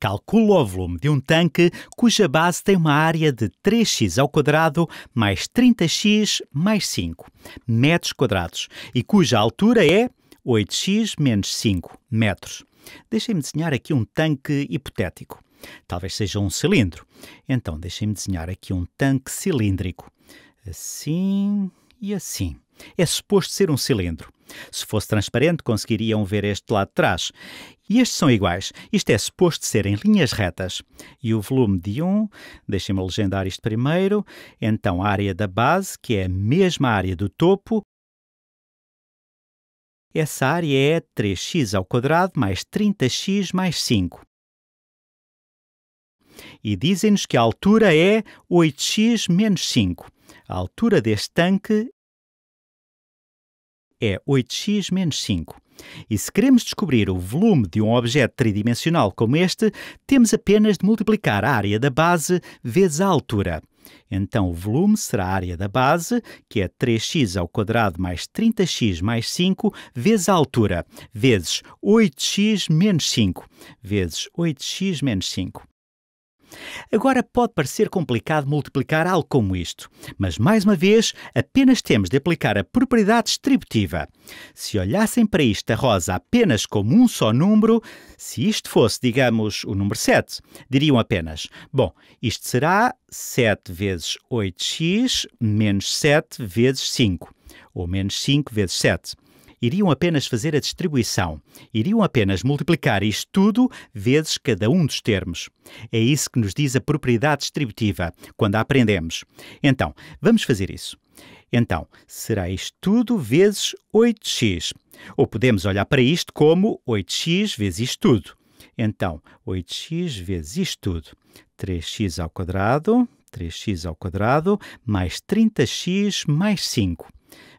Calcula o volume de um tanque cuja base tem uma área de 3x ao quadrado mais 30x mais 5 metros quadrados e cuja altura é 8x menos 5 metros. Deixem-me desenhar aqui um tanque hipotético. Talvez seja um cilindro. Então, deixem-me desenhar aqui um tanque cilíndrico. Assim e assim. É suposto ser um cilindro. Se fosse transparente, conseguiriam ver este lado de trás. E estes são iguais. Isto é suposto ser em linhas retas. E o volume de 1, um, deixem-me legendar isto primeiro, então a área da base, que é a mesma área do topo, essa área é 3x ao quadrado mais 30x mais 5. E dizem-nos que a altura é 8x menos 5. A altura deste tanque é 8x menos 5. E se queremos descobrir o volume de um objeto tridimensional como este, temos apenas de multiplicar a área da base vezes a altura. Então o volume será a área da base, que é 3x ao quadrado mais 30x mais 5, vezes a altura, vezes 8x menos 5, vezes 8x menos 5. Agora pode parecer complicado multiplicar algo como isto, mas mais uma vez apenas temos de aplicar a propriedade distributiva. Se olhassem para esta rosa apenas como um só número, se isto fosse, digamos, o número 7, diriam apenas: bom, isto será 7 vezes 8x menos 7 vezes 5, ou menos 5 vezes 7 iriam apenas fazer a distribuição, iriam apenas multiplicar isto tudo vezes cada um dos termos. É isso que nos diz a propriedade distributiva, quando a aprendemos. Então, vamos fazer isso. Então, será isto tudo vezes 8x. Ou podemos olhar para isto como 8x vezes isto tudo. Então, 8x vezes isto tudo. 3x ao quadrado, 3x ao quadrado, mais 30x mais 5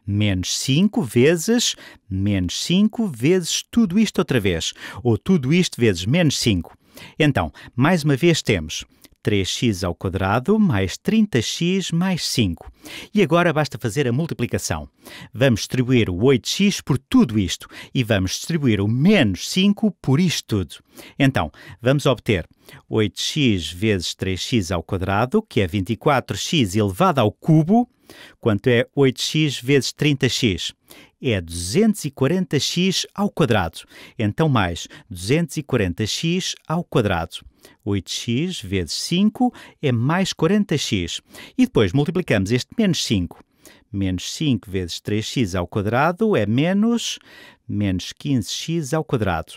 menos 5 vezes menos 5 vezes tudo isto outra vez, ou tudo isto vezes menos 5. Então, mais uma vez temos 3x ao quadrado mais 30x mais 5. E agora basta fazer a multiplicação. Vamos distribuir o 8x por tudo isto e vamos distribuir o menos 5 por isto tudo. Então, vamos obter 8x vezes 3x ao quadrado, que é 24x elevado ao cubo, Quanto é 8x vezes 30x? É 240x ao quadrado. Então, mais 240x ao quadrado. 8x vezes 5 é mais 40x. E depois multiplicamos este menos 5 menos 5 vezes 3x ao quadrado é menos menos 15x ao quadrado.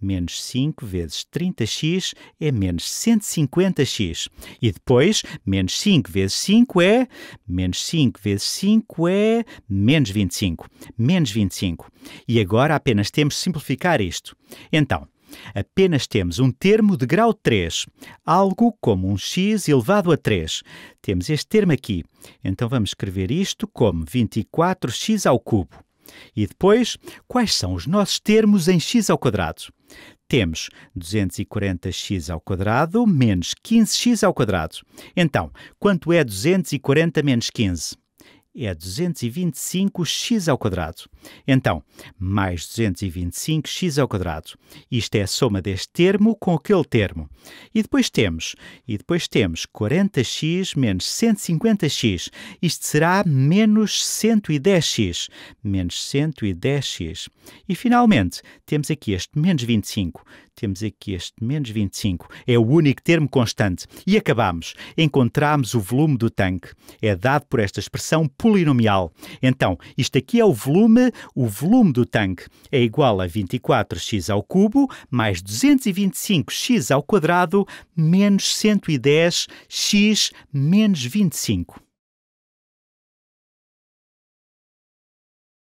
Menos 5 vezes 30x é menos 150x. E depois, menos 5 vezes 5 é. Menos 5 vezes 5 é. Menos 25. Menos 25. E agora apenas temos de simplificar isto. Então, apenas temos um termo de grau 3, algo como um x elevado a 3. Temos este termo aqui. Então vamos escrever isto como 24x ao cubo. E depois, quais são os nossos termos em x ao quadrado? Temos 240x ao quadrado menos 15x ao quadrado. Então, quanto é 240 menos 15? É 225x ao quadrado. Então, mais 225x ao quadrado. Isto é a soma deste termo com aquele termo. E depois temos, e depois temos 40x menos 150x. Isto será menos 110x. Menos 110x. E finalmente, temos aqui este menos 25. Temos aqui este menos 25. É o único termo constante. E acabamos. Encontramos o volume do tanque. É dado por esta expressão polinomial. Então, isto aqui é o volume o volume do tanque é igual a 24x ao cubo mais 225x ao quadrado menos 110x menos 25.